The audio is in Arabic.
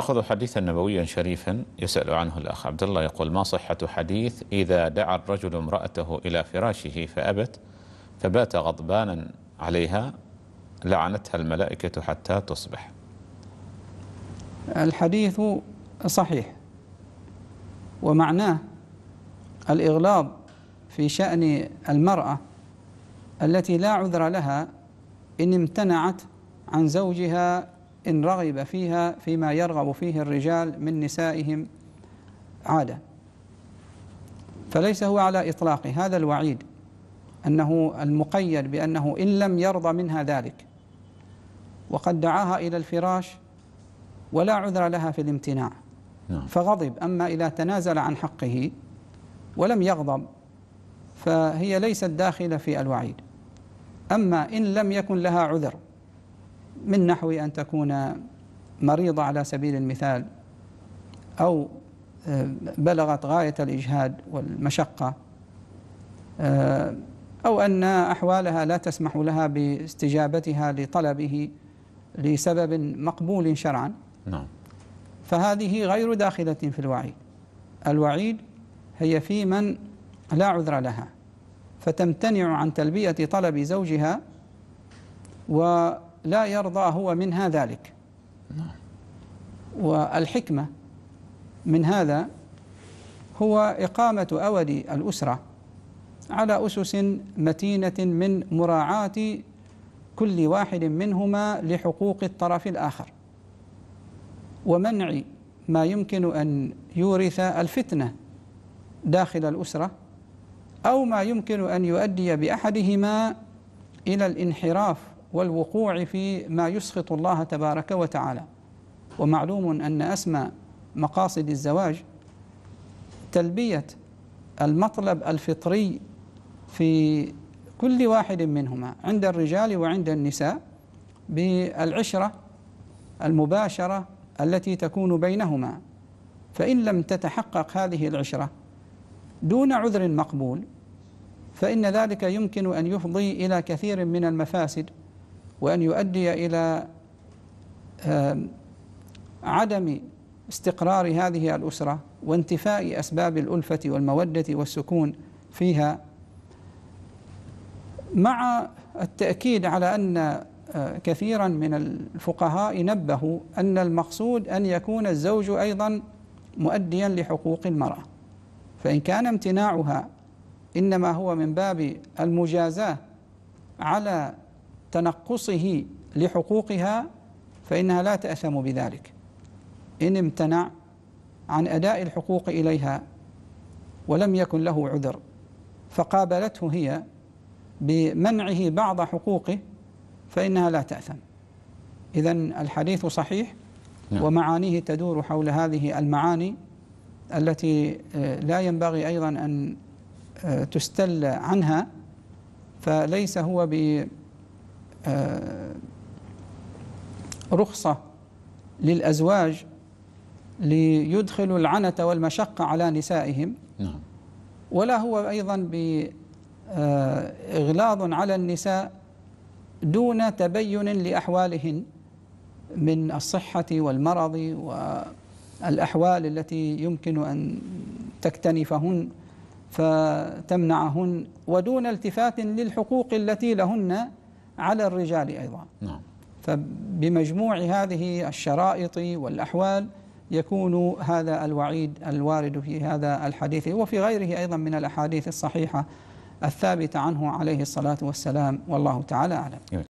ناخذ حديثا نبويا شريفا يسال عنه الاخ عبد الله يقول ما صحه حديث اذا دعا الرجل امراته الى فراشه فابت فبات غضبانا عليها لعنتها الملائكه حتى تصبح. الحديث صحيح ومعناه الاغلاظ في شان المراه التي لا عذر لها ان امتنعت عن زوجها إن رغب فيها فيما يرغب فيه الرجال من نسائهم عادة فليس هو على إطلاق هذا الوعيد أنه المقيد بأنه إن لم يرضى منها ذلك وقد دعاها إلى الفراش ولا عذر لها في الامتناع نعم. فغضب أما إذا تنازل عن حقه ولم يغضب فهي ليست داخلة في الوعيد أما إن لم يكن لها عذر من نحو أن تكون مريضة على سبيل المثال أو آه، بلغت غاية الإجهاد والمشقة آه، أو أن أحوالها لا تسمح لها باستجابتها لطلبه لسبب مقبول شرعا نعم فهذه غير داخلة في الوعيد الوعيد هي في من لا عذر لها فتمتنع عن تلبية طلب زوجها و لا يرضى هو منها ذلك والحكمة من هذا هو إقامة أود الأسرة على أسس متينة من مراعاة كل واحد منهما لحقوق الطرف الآخر ومنع ما يمكن أن يورث الفتنة داخل الأسرة أو ما يمكن أن يؤدي بأحدهما إلى الانحراف والوقوع في ما يسخط الله تبارك وتعالى ومعلوم أن أسمى مقاصد الزواج تلبية المطلب الفطري في كل واحد منهما عند الرجال وعند النساء بالعشرة المباشرة التي تكون بينهما فإن لم تتحقق هذه العشرة دون عذر مقبول فإن ذلك يمكن أن يفضي إلى كثير من المفاسد وأن يؤدي إلى عدم استقرار هذه الأسرة وانتفاء أسباب الألفة والمودة والسكون فيها مع التأكيد على أن آه، كثيرا من الفقهاء نبهوا أن المقصود أن يكون الزوج أيضا مؤديا لحقوق المرأة فإن كان امتناعها إنما هو من باب المجازاة على تنقصه لحقوقها فإنها لا تأثم بذلك إن امتنع عن أداء الحقوق إليها ولم يكن له عذر فقابلته هي بمنعه بعض حقوقه فإنها لا تأثم إذا الحديث صحيح نعم. ومعانيه تدور حول هذه المعاني التي آه، لا ينبغي أيضا أن آه، تستل عنها فليس هو ب آه، رخصة للأزواج ليدخلوا العنة والمشقة على نسائهم نعم. ولا هو أيضا بإغلاظ آه، على النساء دون تبين لأحوالهن من الصحة والمرض والأحوال التي يمكن أن تكتنفهن فتمنعهن ودون التفات للحقوق التي لهن على الرجال أيضا نعم فبمجموع هذه الشرائط والأحوال يكون هذا الوعيد الوارد في هذا الحديث وفي غيره أيضا من الأحاديث الصحيحة الثابتة عنه عليه الصلاة والسلام والله تعالى أعلم